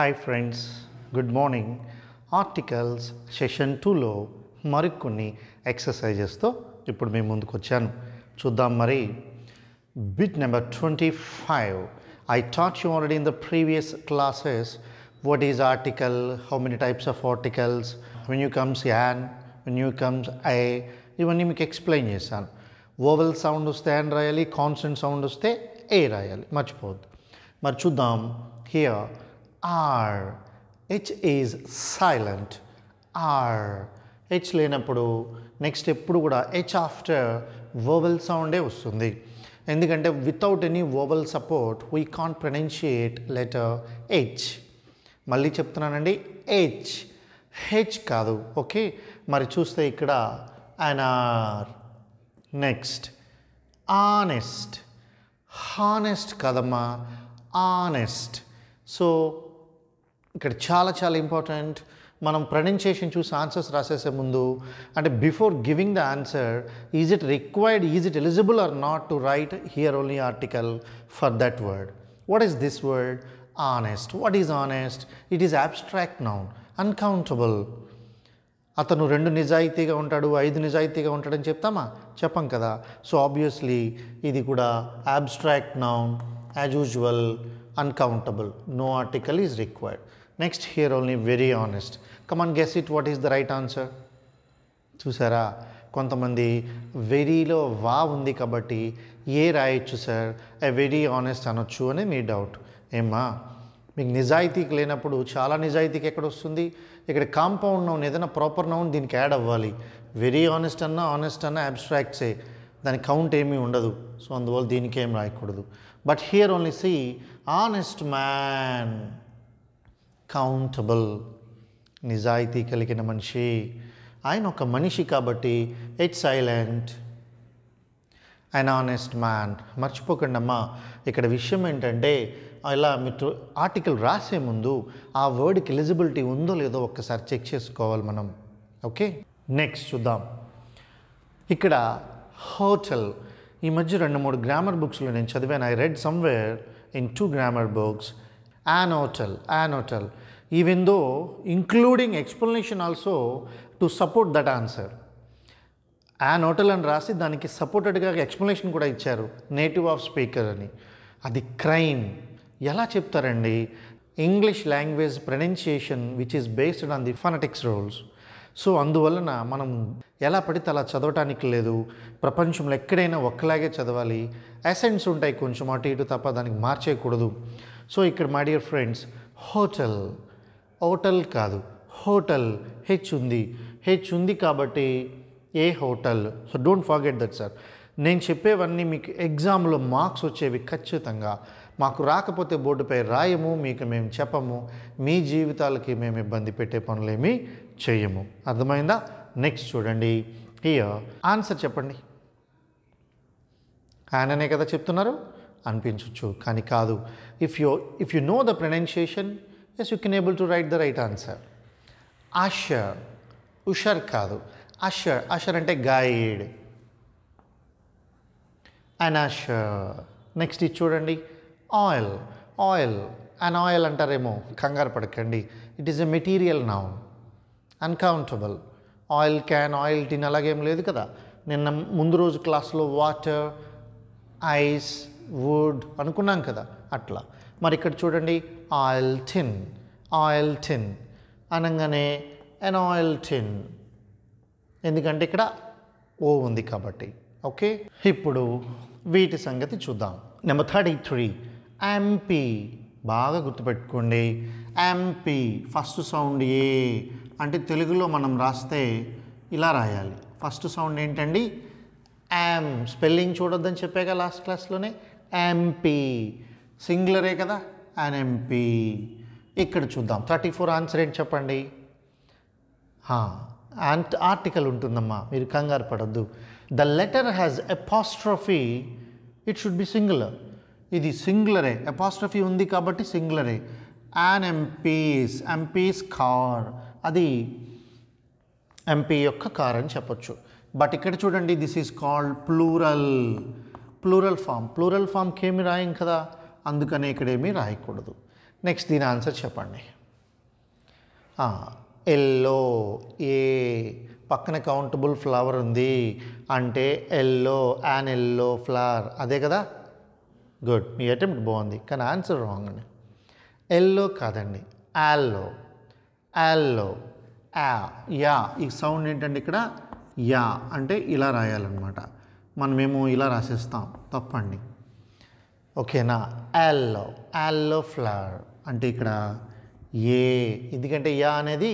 Hi friends, good morning. Articles session టూలో మరికొన్ని ఎక్సర్సైజెస్తో ఇప్పుడు మేము ముందుకు వచ్చాను చూద్దాం మరి bit number twenty five I taught you already in the previous classes what is article, how many types of articles, when you comes an, when you comes a, ఇవన్నీ మీకు ఎక్స్ప్లెయిన్ చేశాను ఓవల్ సౌండ్ వస్తే an రాయాలి consonant sound వస్తే a రాయాలి మర్చిపోవద్దు మరి చూద్దాం here R H is silent R H లేనప్పుడు నెక్స్ట్ ఎప్పుడు కూడా హెచ్ ఆఫ్టర్ వోవెల్ సౌండే వస్తుంది ఎందుకంటే without any vowel support we can't pronounce letter H మళ్ళీ చెప్తున్నానండి హెచ్ హెచ్ కాదు ఓకే మరి చూస్తే ఇక్కడ ఆర్ నెక్స్ట్ ఆనెస్ట్ హానెస్ట్ కదమ్మా ఆనెస్ట్ సో ఇక్కడ చాలా చాలా ఇంపార్టెంట్ మనం ప్రొనౌన్సియేషన్ చూసి ఆన్సర్స్ రాసేసే ముందు అంటే before giving the answer is it required is it eligible or not to write here only article for that word what is this word honest what is honest it is abstract noun uncountable అతను రెండు నిజాయితీగా ఉంటాడు ఐదు నిజాయితీగా ఉంటాడని చెప్తామా చెప్పం కదా సో ఆబ్వియస్లీ ఇది కూడా abstract noun as usual uncountable no article is required next here only very honest come on guess it what is the right answer చూసారా కొంతమంది వెరీలో వా ఉంది కాబట్టి ఏ రాయొచ్చు సార్ ఐ వెరీ ఆనెస్ట్ అనొచ్చు అని మీ డౌట్ ఏమ్మా మీకు నిజాయితీకి లేనప్పుడు చాలా నిజాయితీకి ఎక్కడ వస్తుంది ఇక్కడ కాంపౌండ్ నౌన్ ఏదైనా ప్రాపర్ నౌన్ దీనికి యాడ్ అవ్వాలి వెరీ ఆనెస్ట్ అన్నా ఆనెస్ట్ అన్నా అబ్స్ట్రాక్ట్సే దాని కౌంట్ ఏమీ ఉండదు సో అందువల్ల దీనికి ఏం రాయకూడదు but here only see honest man countable నిజాయితీ కలిగిన మనిషి ఆయన ఒక మనిషి కాబట్టి it silent an honest man మర్చిపోకండి అమ్మా ఇక్కడ విషయం ఏంటంటే ఇలా మీరు ఆర్టికల్ రాసే ముందు ఆ వర్డ్కి ఎలిజిబిలిటీ ఉందో లేదో ఒక్కసారి చెక్ చేసుకోవాలి మనం ఓకే నెక్స్ట్ చూద్దాం ఇక్కడ హోటల్ ఈ మధ్య రెండు మూడు గ్రామర్ బుక్స్లో నేను చదివాను I read somewhere in two grammar books anotile, anotile, even though including explanation also to support that answer. యానోటల్ అని రాసి దానికి సపోర్టెడ్గా ఎక్స్ప్లనేషన్ కూడా ఇచ్చారు నేటివ్ ఆఫ్ స్పీకర్ అని అది క్రైమ్ ఎలా చెప్తారండి English language pronunciation which is based on the phonetics rules so అందువలన మనం ఎలా పడితే అలా చదవటానికి లేదు ప్రపంచంలో ఎక్కడైనా ఒక్కలాగే చదవాలి ఎసెంట్స్ ఉంటాయి కొంచెం అటు ఇటు తప్ప దానికి మార్చేయకూడదు సో ఇక్కడ మా డియర్ ఫ్రెండ్స్ హోటల్ హోటల్ కాదు హోటల్ హెచ్ ఉంది హెచ్ ఉంది కాబట్టి a hotel so don't forget that sir నేను చెప్పేవన్నీ మీకు ఎగ్జామ్లో మార్క్స్ వచ్చేవి ఖచ్చితంగా మాకు రాకపోతే బోర్డుపై రాయము మీకు మేము చెప్పము మీ జీవితాలకి మేము ఇబ్బంది పెట్టే పనులేమీ చేయము అర్థమైందా నెక్స్ట్ చూడండి హియర్ ఆన్సర్ చెప్పండి ఆయననే కదా చెప్తున్నారు అనిపించవచ్చు కానీ కాదు if you if you know the pronunciation as you can able to write the right answer usher usher కాదు అషర్ అషర్ అంటే గైడ్ అనాషర్ నెక్స్ట్ ఇది చూడండి ఆయిల్ ఆయిల్ అన్ ఆయిల్ అంటారేమో కంగారు పడకండి it is a material noun uncountable oil can oil tin అలాగేం లేదు కదా నిన్న ముందు రోజు క్లాస్లో వాటర్ ఐస్ వుడ్ అనుకున్నాం కదా అట్లా మరి ఇక్కడ చూడండి ఆయిల్ టిన్ ఆయిల్ టిన్ అనగానే ఎన్ ఆయిల్ టిన్ ఎందుకంటే ఇక్కడ ఓ ఉంది కాబట్టి ఓకే ఇప్పుడు వీటి సంగతి చూద్దాం నెంబర్ థర్టీ త్రీ ఎంపీ బాగా గుర్తుపెట్టుకోండి ఎంపీ ఫస్ట్ సౌండ్ ఏ అంటే తెలుగులో మనం రాస్తే ఇలా రాయాలి ఫస్ట్ సౌండ్ ఏంటండి యామ్ స్పెల్లింగ్ చూడొద్దని చెప్పాక లాస్ట్ క్లాస్లోనే ఎంపీ సింగులరే కదా అన్ ఎంపీ ఇక్కడ చూద్దాం థర్టీ ఫోర్ ఆన్సర్ ఏంటి చెప్పండి ఆర్టికల్ ఉంటుందమ్మా మీరు కంగారు పడద్దు the letter has apostrophe it should be singular ఇది సింగులరే ఎపాస్ట్రఫీ ఉంది కాబట్టి సింగులరే యాన్ ఎంపీస్ ఎంపీస్ కార్ అది ఎంపీ యొక్క కార్ అని చెప్పొచ్చు బట్ ఇక్కడ చూడండి this is called plural plural form plural ఫామ్కి ఏమి రాయం కదా అందుకనే ఇక్కడేమీ రాయకూడదు నెక్స్ట్ దీని ఆన్సర్ చెప్పండి ఎల్లో ఏ పక్కన కౌంటబుల్ ఫ్లవర్ ఉంది అంటే ఎల్లో యాన్ ఎల్లో ఫ్లవర్ అదే కదా గుడ్ మీ అటెంప్ట్ బాగుంది కానీ ఆన్సర్ రాంగ్ అండి ఎల్లో కాదండి యాల్లో యాల్లో యా ఈ సౌండ్ ఏంటండి ఇక్కడ యా అంటే ఇలా రాయాలన్నమాట మనమేమో ఇలా రాసేస్తాం తప్పండి ఓకేనా యాల్లో యాల్లో ఫ్లవర్ అంటే ఇక్కడ ఏ ఎందుకంటే యా అనేది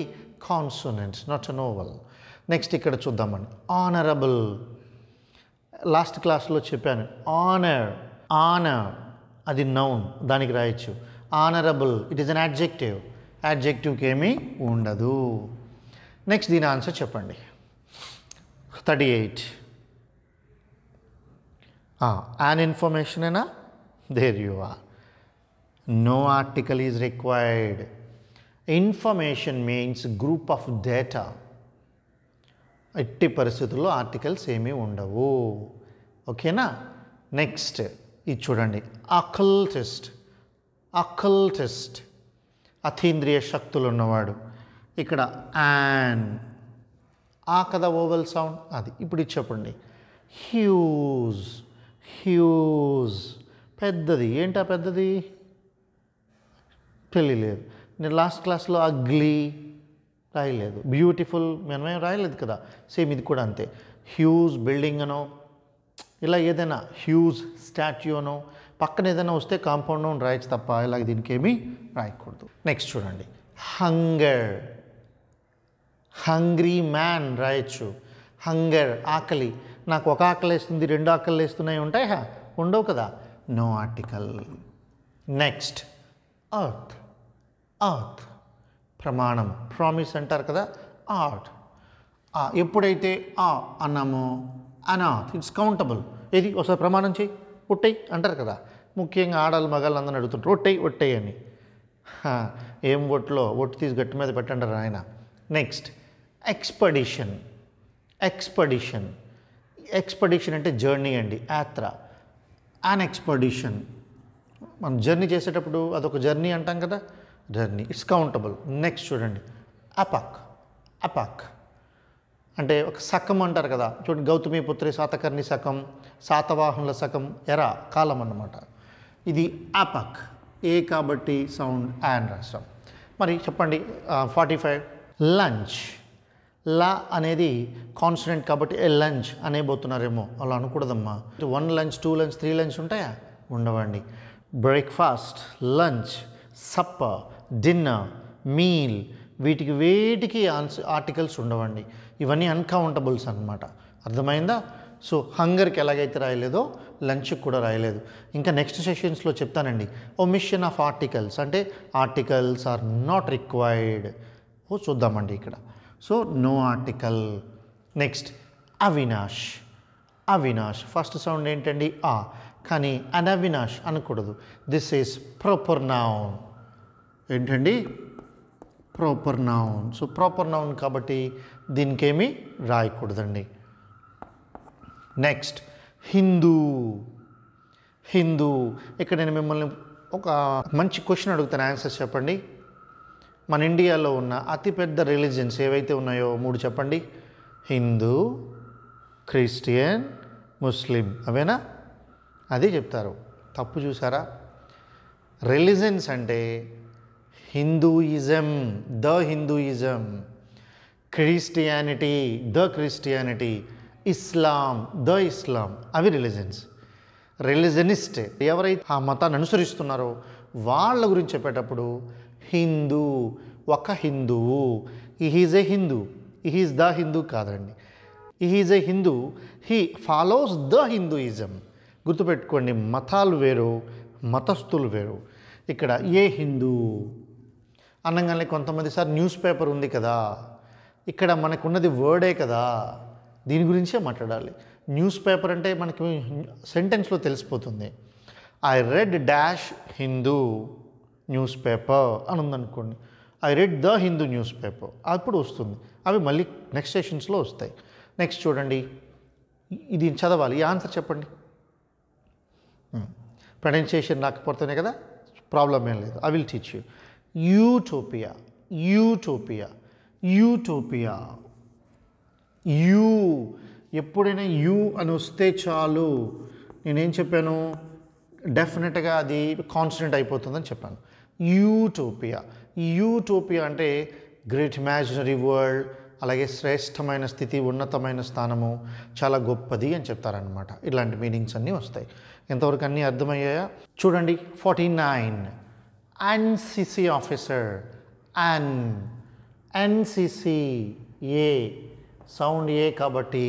కాన్సోనెంట్స్ నాట్ నోవల్ నెక్స్ట్ ఇక్కడ చూద్దామండి ఆనరబుల్ లాస్ట్ క్లాస్లో చెప్పాను ఆనర్ ఆనర్ అది నౌన్ దానికి రాయొచ్చు honourable it is an adjective యాడ్జెక్టివ్కి ఏమీ ఉండదు నెక్స్ట్ దీని ఆన్సర్ చెప్పండి thirty eight an information and a there you are. No article is required. Information means group of ఎట్టి పరిస్థితుల్లో ఆర్టికల్స్ ఏమీ ఉండవు ఓకేనా నెక్స్ట్ ఇది చూడండి అకల్టిస్ట్ అకల్టిస్ట్ అతీంద్రియ శక్తులు ఉన్నవాడు ఇక్కడ యాన్ ఆ కదా ఓవల్ సౌండ్ అది ఇప్పుడు ఇది చెప్పండి హ్యూజ్ హ్యూజ్ పెద్దది ఏంటా పెద్దది తెలియలేదు నేను లాస్ట్ క్లాస్లో అగ్లీ రాయలేదు బ్యూటిఫుల్ మనమేం రాయలేదు కదా సేమ్ ఇది కూడా అంతే హ్యూజ్ బిల్డింగ్ అనో ఇలా ఏదైనా హ్యూజ్ స్టాట్యూ అనో పక్కన ఏదైనా వస్తే కాంపౌండ్ అని రాయొచ్చు తప్ప ఇలా దీనికేమీ రాయకూడదు నెక్స్ట్ చూడండి హంగర్ హంగ్రీ మ్యాన్ రాయచ్చు హంగర్ ఆకలి నాకు ఒక ఆకలి వేస్తుంది రెండు ఆకలి వేస్తున్నాయి ఉంటాయా ఉండవు కదా no article next oath oath ప్రమాణం ప్రామిస్ అంటారు కదా ఆర్ట్ ఎప్పుడైతే ఆ అన్నామో అనాథ్ ఇట్స్ కౌంటబుల్ ఏది ఒకసారి ప్రమాణం చేయి ఒట్టయి అంటారు కదా ముఖ్యంగా ఆడాలి మగాళ్ళు అందరూ అడుగుతుంటారు ఒట్టయి ఒట్టయి అని ఏం ఒట్లో ఒట్టు తీసి గట్టి మీద పెట్టండి ఆయన నెక్స్ట్ ఎక్స్పడిషన్ ఎక్స్పడిషన్ ఎక్స్పెడిషన్ అంటే జర్నీ అండి యాత్ర అన్ ఎక్స్పెడిషన్ మనం జర్నీ చేసేటప్పుడు అదొక జర్నీ అంటాం కదా జర్నీ ఇట్స్ కౌంటబుల్ నెక్స్ట్ చూడండి అపాక్ అపాక్ అంటే ఒక సకం అంటారు కదా చూడండి గౌతమి పుత్రి శాతకర్ణి సకం సాతవాహనుల సకం ఎరా కాలం అన్నమాట ఇది అపాక్ ఏ కాబట్టి సౌండ్ యాన్ రాష్ట్రం మరి చెప్పండి ఫార్టీ ఫైవ్ లంచ్ లా అనేది కాన్సిడెంట్ కాబట్టి ఏ లంచ్ అనేబోతున్నారేమో అలా అనకూడదమ్మా one lunch two lunch three lunch ఉంటాయా ఉండవండి breakfast lunch supper dinner meal వీటికి వేటికి ఆన్స్ ఆర్టికల్స్ ఉండవండి ఇవన్నీ అన్కౌంటబుల్స్ అనమాట అర్థమైందా సో హంగర్కి ఎలాగైతే రాయలేదో లంచ్కి కూడా రాయలేదు ఇంకా నెక్స్ట్ సెషన్స్లో చెప్తానండి ఒమిషన్ ఆఫ్ ఆర్టికల్స్ అంటే ఆర్టికల్స్ ఆర్ నాట్ రిక్వైర్డ్ ఓ చూద్దామండి ఇక్కడ so no article next Avinash Avinash first sound ఏంటండి ఆ కానీ అవినాష్ అనకూడదు దిస్ ఈస్ ప్రాపర్ నౌన్ ఏంటండి proper noun so proper noun కాబట్టి దీనికేమీ రాయకూడదండి నెక్స్ట్ హిందూ హిందూ ఇక్కడ నేను మిమ్మల్ని ఒక మంచి క్వశ్చన్ అడుగుతాను ఆన్సర్స్ చెప్పండి మన ఇండియాలో ఉన్న అతిపెద్ద రిలీజియన్స్ ఏవైతే ఉన్నాయో మూడు చెప్పండి హిందూ క్రిస్టియన్ ముస్లిం అవేనా అది చెప్తారు తప్పు చూసారా రిలిజన్స్ అంటే Hinduism the Hinduism Christianity the Christianity Islam the Islam అవి రిలీజన్స్ రిలీజనిస్ట్ ఎవరైతే ఆ మతాన్ని అనుసరిస్తున్నారో వాళ్ళ గురించి చెప్పేటప్పుడు హిందూ ఒక హిందువు is a Hindu is the Hindu కాదండి is a Hindu he follows the Hinduism గుర్తుపెట్టుకోండి మతాలు వేరు మతస్థులు వేరు ఇక్కడ ఏ హిందూ అనగానే కొంతమంది సార్ న్యూస్ పేపర్ ఉంది కదా ఇక్కడ మనకున్నది వర్డే కదా దీని గురించే మాట్లాడాలి న్యూస్ పేపర్ అంటే మనకి సెంటెన్స్లో తెలిసిపోతుంది I read dash Hindu newspaper అని ఉందనుకోండి I read the Hindu newspaper అప్పుడు వస్తుంది అవి మళ్ళీ నెక్స్ట్ సెషన్స్లో వస్తాయి నెక్స్ట్ చూడండి ఇది చదవాలి ఈ ఆన్సర్ చెప్పండి ప్రొనౌన్సియేషన్ రాకపోతేనే కదా ప్రాబ్లం ఏం లేదు I will teach you utopia utopia utopia U ఎప్పుడైనా యూ అని వస్తే చాలు నేనేం చెప్పాను డెఫినెట్గా అది కాన్స్టెంట్ అయిపోతుందని చెప్పాను యూటోపియా యూటోపియా అంటే గ్రేట్ ఇమాజినరీ వరల్డ్ అలాగే శ్రేష్టమైన స్థితి ఉన్నతమైన స్థానము చాలా గొప్పది అని చెప్తారనమాట ఇలాంటి మీనింగ్స్ అన్నీ వస్తాయి ఎంతవరకు అన్నీ అర్థమయ్యాయా చూడండి forty nine NCC officer an NCC E sound E కాబట్టి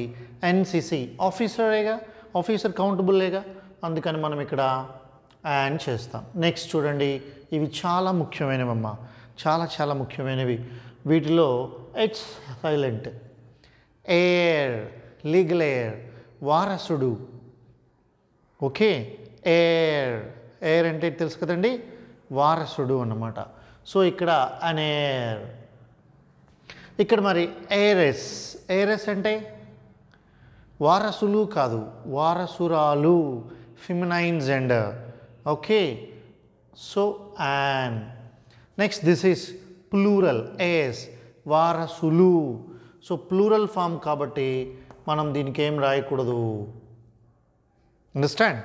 ఎన్సిసి ఆఫీసరేగా ఆఫీసర్ కౌంటబుల్లేగా అందుకని మనం ఇక్కడ యాడ్ చేస్తాం నెక్స్ట్ చూడండి ఇవి చాలా ముఖ్యమైనవి అమ్మ చాలా చాలా ముఖ్యమైనవి వీటిలో it's silent heir legal heir వారసుడు ఓకే ఎయిర్ ఎయిర్ అంటే తెలుసు కదండి వారసుడు అన్నమాట సో ఇక్కడ అనేర్ ఇక్కడ మరి ఎయిరెస్ ఎయిరెస్ అంటే వారసులు కాదు వారసురాలు feminine gender Okay. So, an. Next, this is plural. As. Varasulu. So plural form కాబట్టి మనం దీనికి ఏం రాయకూడదు అండర్స్టాండ్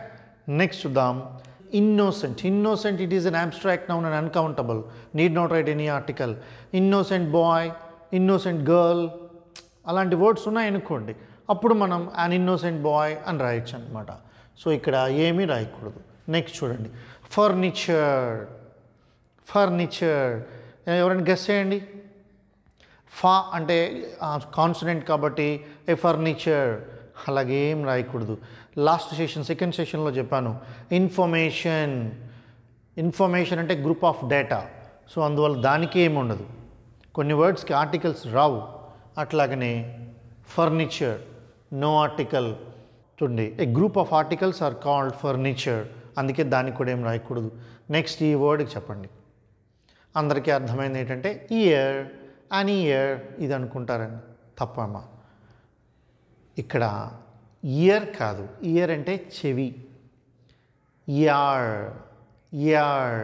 నెక్స్ట్ చూద్దాం innocent innocent it is an abstract noun and uncountable need not write any article innocent boy innocent girl అలాంటి words ఉన్నాయనుకోండి అప్పుడు మనం అన్ ఇన్నోసెంట్ బాయ్ అని రాయొచ్చు అనమాట సో ఇక్కడ ఏమీ రాయకూడదు నెక్స్ట్ చూడండి ఫర్నిచర్ ఫర్నిచర్ ఎవరైనా గెస్ చేయండి ఫా అంటే కాన్సనెంట్ కాబట్టి ఏ ఫర్నిచర్ అలాగేం రాయకూడదు లాస్ట్ సెషన్ సెకండ్ సెషన్లో చెప్పాను ఇన్ఫర్మేషన్ ఇన్ఫర్మేషన్ అంటే గ్రూప్ ఆఫ్ డేటా సో అందువల్ల దానికి ఏముండదు కొన్ని వర్డ్స్కి ఆర్టికల్స్ రావు అట్లాగనే ఫర్నిచర్ నో ఆర్టికల్ చూడండి a group of articles are called furniture అందుకే దానికి కూడా ఏం రాయకూడదు నెక్స్ట్ ఈ వర్డ్కి చెప్పండి అందరికీ అర్థమైంది ఏంటంటే ఇయర్ అని ఇయర్ ఇది అనుకుంటారండి తప్పమ్మా ఇక్కడ ఇయర్ కాదు ఇయర్ అంటే చెవి యార్ యార్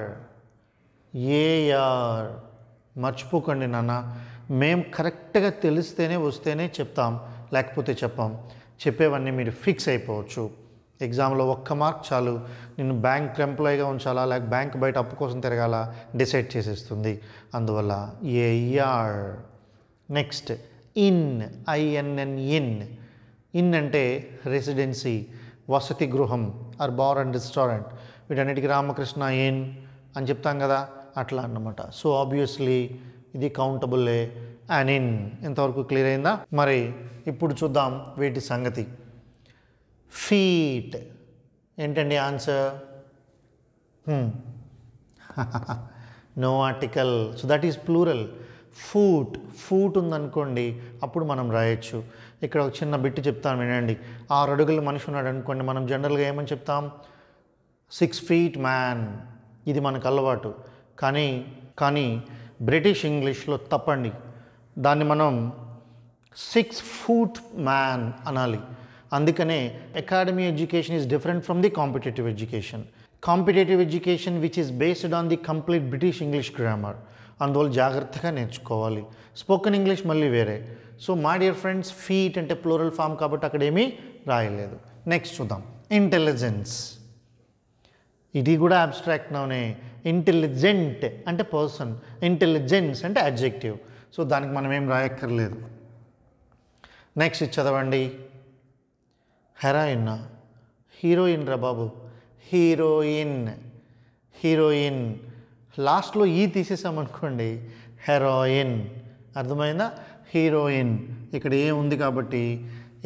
ఏఆర్ మర్చిపోకండి నాన్న మేము కరెక్ట్గా తెలిస్తేనే వస్తేనే చెప్తాం లేకపోతే చెప్పాం చెప్పేవన్నీ మీరు ఫిక్స్ అయిపోవచ్చు ఎగ్జామ్లో ఒక్క మార్క్ చాలు నేను బ్యాంక్ ఎంప్లాయీగా ఉంచాలా లేక బ్యాంక్ బయట అప్పు కోసం తిరగాల డిసైడ్ చేసేస్తుంది అందువల్ల ఏఆర్ next inn I N N inn inn అంటే రెసిడెన్సీ వసతి గృహం ఆర్ బార్ అండ్ రెస్టారెంట్ వీటన్నిటికీ రామకృష్ణ ఇన్ అని చెప్తాం కదా అట్లా అన్నమాట సో ఆబ్వియస్లీ ఇది కౌంటబుల్లే అండ్ ఇన్ ఇంతవరకు క్లియర్ అయిందా మరి ఇప్పుడు చూద్దాం వీటి సంగతి ఫీట్ ఏంటండి answer no article so that is plural foot foot ఉందనుకోండి అప్పుడు మనం రాయొచ్చు ఇక్కడ ఒక చిన్న బిట్టు చెప్తాను వినండి ఆరు అడుగుల మనిషి ఉన్నాడు అనుకోండి మనం జనరల్గా ఏమని చెప్తాం సిక్స్ ఫీట్ మ్యాన్ ఇది మనకు అలవాటు కానీ కానీ బ్రిటిష్ ఇంగ్లీష్లో తప్పండి దాన్ని మనం సిక్స్ ఫూట్ మ్యాన్ అనాలి అందుకనే academy education is different from the competitive education competitive education which is based on the complete British English grammar అందువల్ల జాగ్రత్తగా నేర్చుకోవాలి స్పోకెన్ ఇంగ్లీష్ మళ్ళీ వేరే సో మా డియర్ ఫ్రెండ్స్ ఫీట్ అంటే ప్లోరల్ ఫామ్ కాబట్టి అక్కడేమీ రాయలేదు నెక్స్ట్ చూద్దాం ఇంటెలిజెన్స్ ఇది కూడా అబ్స్ట్రాక్ట్ నౌనే ఇంటెలిజెంట్ అంటే పర్సన్ ఇంటెలిజెన్స్ అంటే అడ్జెక్టివ్ సో దానికి మనం ఏం రాయక్కర్లేదు నెక్స్ట్ చదవండి హెరాయిన్ హీరోయిన్ రా బాబు హీరోయిన్ హీరోయిన్ లాస్ట్లో ఈ తీసేసామనుకోండి హెరోయిన్ అర్థమైందా హీరోయిన్ ఇక్కడ ఏ ఉంది కాబట్టి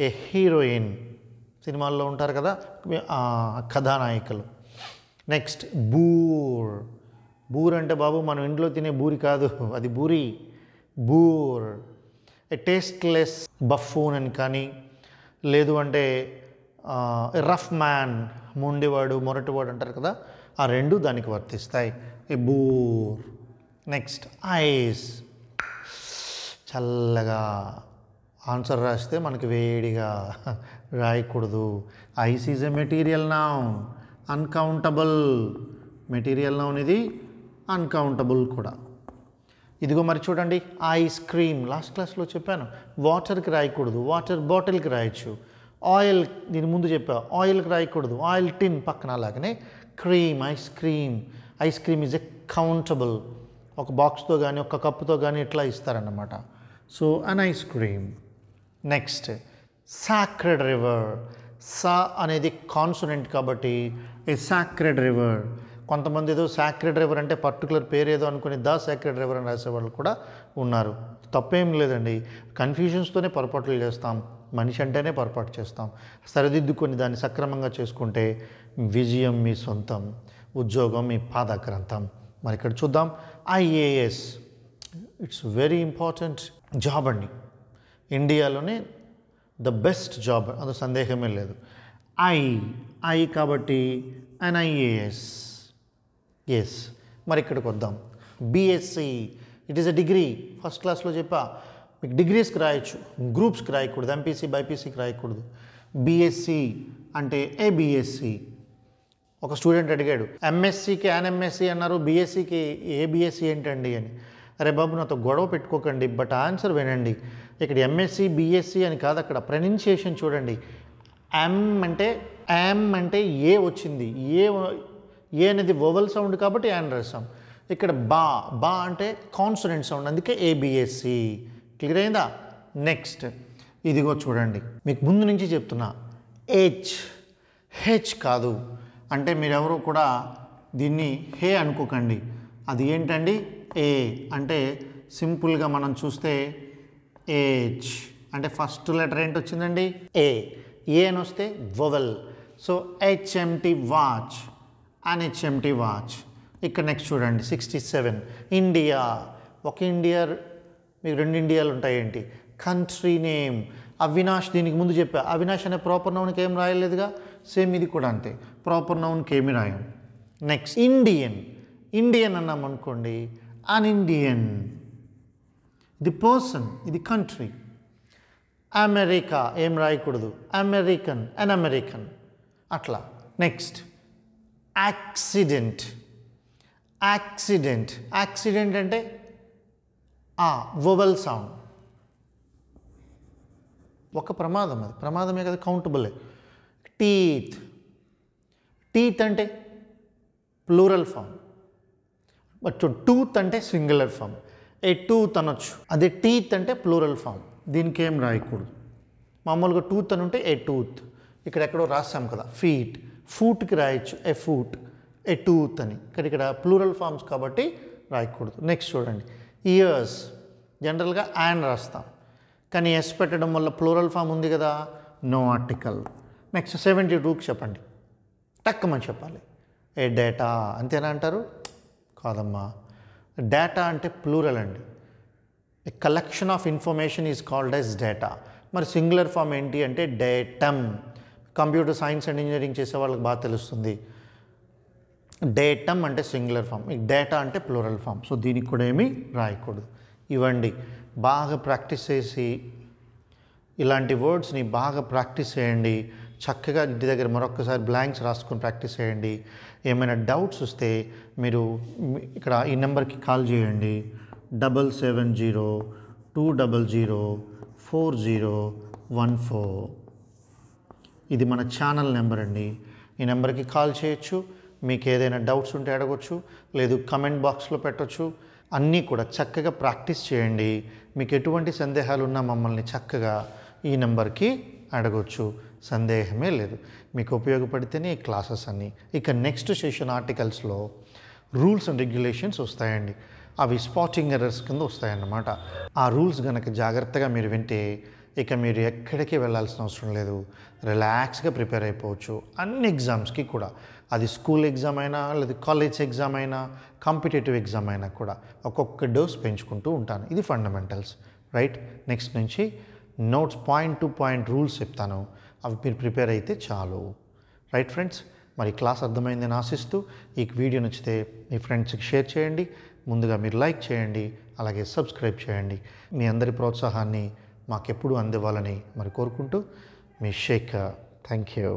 ఏ హీరోయిన్ సినిమాల్లో ఉంటారు కదా కథానాయికలు నెక్స్ట్ బూర్ బూర్ అంటే బాబు మనం ఇంట్లో తినే బూరి కాదు అది బూరి బూర్ ఏ టేస్ట్లెస్ బఫూన్ అని కానీ లేదు అంటే రఫ్ మ్యాన్ మొండివాడు మొరటివాడు అంటారు కదా ఆ రెండు దానికి వర్తిస్తాయి ఏ బూర్ నెక్స్ట్ ఐస్ చల్లగా ఆన్సర్ రాస్తే మనకి వేడిగా రాయకూడదు ice is a material noun uncountable material noun ఇది అన్కౌంటబుల్ కూడా ఇదిగో మరి చూడండి ఐస్ క్రీమ్ లాస్ట్ క్లాస్లో చెప్పాను వాటర్కి రాయకూడదు వాటర్ బాటిల్కి రాయొచ్చు ఆయిల్ దీని ముందు చెప్పా ఆయిల్కి రాయకూడదు ఆయిల్ టిన్ పక్కన అలాగనే cream ice cream ice cream is a countable ఒక బాక్స్తో కానీ ఒక కప్పుతో కానీ ఇట్లా ఇస్తారన్నమాట so an ice cream next sacred river సా అనేది కాన్సొనెంట్ కాబట్టి ఏ సాక్రెడ్ రివర్ కొంతమంది ఏదో సాక్రెడ్ డ్రైవర్ అంటే పర్టికులర్ పేరు ఏదో అనుకుని ద సాక్రెడ్ డ్రైవర్ అని రాసేవాళ్ళు కూడా ఉన్నారు తప్పేం లేదండి కన్ఫ్యూజన్స్తోనే పొరపాట్లు చేస్తాం మనిషి అంటేనే పొరపాటు చేస్తాం సరిదిద్దుకొని దాన్ని సక్రమంగా చేసుకుంటే విజయం మీ సొంతం ఉద్యోగం మీ పాదగ్రంథం మరి ఇక్కడ చూద్దాం IAS it's very important job అండి ఇండియాలోనే ద బెస్ట్ జాబ్ అందు సందేహమే లేదు ఐ ఐ కాబట్టి అండ్ ఐఏఎస్ ఎస్ మరి ఇక్కడికి వద్దాం BSc it is a degree first క్లాస్లో చెప్పా మీకు డిగ్రీస్కి రాయొచ్చు గ్రూప్స్కి రాయకూడదు ఎంపీసీ బైపీసీకి రాయకూడదు బీఎస్సీ అంటే ఏ ఒక స్టూడెంట్ అడిగాడు ఎంఎస్సీకి ఎన్ఎంఎస్సీ అన్నారు బీఎస్సీకి ఏ ఏంటండి అని అరే బాబు నాతో గొడవ పెట్టుకోకండి బట్ ఆన్సర్ వినండి ఇక్కడ ఎంఎస్సీ బీఎస్సీ అని కాదు అక్కడ ప్రొనౌన్సియేషన్ చూడండి ఎం అంటే ఎం అంటే ఏ వచ్చింది ఏ ఏ అనేది వోవల్ సౌండ్ కాబట్టి సౌండ్ ఇక్కడ బా బా అంటే కాన్సనెంట్ సౌండ్ అందుకే ఏబిఎస్సి క్లియర్ అయిందా నెక్స్ట్ ఇదిగో చూడండి మీకు ముందు నుంచి చెప్తున్నా హెచ్ హెచ్ కాదు అంటే మీరెవరు కూడా దీన్ని హే అనుకోకండి అది ఏంటండి ఏ అంటే సింపుల్గా మనం చూస్తే ఏజ్ అంటే ఫస్ట్ లెటర్ ఏంటి వచ్చిందండి ఏ ఏ అని వస్తే vowel so HMT watch an HMT watch ఇక్కడ నెక్స్ట్ చూడండి సిక్స్టీ సెవెన్ ఇండియా ఒక ఇండియా మీకు రెండు ఇండియాలు ఉంటాయేంటి కంట్రీ నేమ్ అవినాష్ దీనికి ముందు చెప్పా అవినాష్ అనే ప్రాపర్ నౌన్కి ఏం రాయలేదుగా సేమ్ ఇది కూడా అంతే ప్రాపర్ నౌన్కి ఏమి రాయం నెక్స్ట్ ఇండియన్ ఇండియన్ అన్నాం అనుకోండి అన్ ఇండియన్ ది పర్సన్ ఇది కంట్రీ అమెరికా ఏం రాయకూడదు అమెరికన్ అన్ అమెరికన్ అట్లా నెక్స్ట్ యాక్సిడెంట్ యాక్సిడెంట్ యాక్సిడెంట్ అంటే ఆ వోవల్ సౌండ్ ఒక ప్రమాదం అది ప్రమాదమే కదా కౌంటబుల్ టీత్ టీత్ అంటే ప్లూరల్ ఫామ్ బట్ టూత్ అంటే సింగులర్ ఫామ్ ఏ టూత్ అనొచ్చు అదే టీత్ అంటే ప్లూరల్ ఫామ్ దీనికి ఏం రాయకూడదు మామూలుగా టూత్ అని ఉంటే ఏ టూత్ ఇక్కడ ఎక్కడో రాస్తాం కదా ఫీట్ ఫూట్కి రాయొచ్చు ఎ ఫూట్ ఎ టూత్ అని ఇక్కడ ఇక్కడ ప్లూరల్ ఫామ్స్ కాబట్టి రాయకూడదు నెక్స్ట్ చూడండి ఇయర్స్ జనరల్గా యాన్ రాస్తాం కానీ ఎస్ పెట్టడం వల్ల ప్లూరల్ ఫామ్ ఉంది కదా నో ఆర్టికల్ నెక్స్ట్ సెవెంటీ టూకి చెప్పండి టక్కమని చెప్పాలి ఏ డేటా అంతేనా అంటారు కాదమ్మా డేటా అంటే ప్లూరల్ అండి a collection of information is called as data మరి సింగులర్ ఫామ్ ఏంటి అంటే datum computer science and engineering చేసే వాళ్ళకి బాగా తెలుస్తుంది డేటమ్ అంటే సింగులర్ ఫామ్ డేటా అంటే ప్లూరల్ ఫామ్ సో దీనికి కూడా ఏమీ రాయకూడదు ఇవ్వండి బాగా ప్రాక్టీస్ చేసి ఇలాంటి వర్డ్స్ని బాగా ప్రాక్టీస్ చేయండి చక్కగా ఇంటి దగ్గర మరొకసారి బ్లాంక్స్ రాసుకొని ప్రాక్టీస్ చేయండి ఏమైనా డౌట్స్ వస్తే మీరు ఇక్కడ ఈ నెంబర్కి కాల్ చేయండి double seven zero two double zero four zero one four ఇది మన ఛానల్ నెంబర్ అండి ఈ నెంబర్కి కాల్ చేయొచ్చు మీకు ఏదైనా డౌట్స్ ఉంటే అడగొచ్చు లేదు కమెంట్ బాక్స్లో పెట్టవచ్చు అన్నీ కూడా చక్కగా ప్రాక్టీస్ చేయండి మీకు ఎటువంటి సందేహాలు ఉన్నా మమ్మల్ని చక్కగా ఈ నెంబర్కి అడగొచ్చు సందేహమే లేదు మీకు ఉపయోగపడితేనే ఈ క్లాసెస్ అన్ని ఇక నెక్స్ట్ సెషన్ ఆర్టికల్స్లో రూల్స్ అండ్ రెగ్యులేషన్స్ వస్తాయండి అవి స్పాటింగ్ ఎర్రర్స్ కింద వస్తాయన్నమాట ఆ రూల్స్ కనుక జాగ్రత్తగా మీరు వింటే ఇక మీరు ఎక్కడికి వెళ్ళాల్సిన అవసరం లేదు రిలాక్స్గా ప్రిపేర్ అయిపోవచ్చు అన్ని ఎగ్జామ్స్కి కూడా అది స్కూల్ ఎగ్జామ్ అయినా లేదా కాలేజ్ ఎగ్జామ్ అయినా కాంపిటేటివ్ ఎగ్జామ్ అయినా కూడా ఒక్కొక్క డోస్ పెంచుకుంటూ ఉంటాను ఇది ఫండమెంటల్స్ రైట్ నెక్స్ట్ నుంచి notes point to point rules చెప్తాను అవి మీరు ప్రిపేర్ అయితే చాలు రైట్ ఫ్రెండ్స్ మరి క్లాస్ అర్థమైందని ఆశిస్తూ ఈ వీడియో నచ్చితే మీ ఫ్రెండ్స్కి షేర్ చేయండి ముందుగా మీరు లైక్ చేయండి అలాగే సబ్స్క్రైబ్ చేయండి మీ అందరి ప్రోత్సాహాన్ని మాకెప్పుడు అందివ్వాలని మరి కోరుకుంటూ మీ షేక్ థ్యాంక్ యూ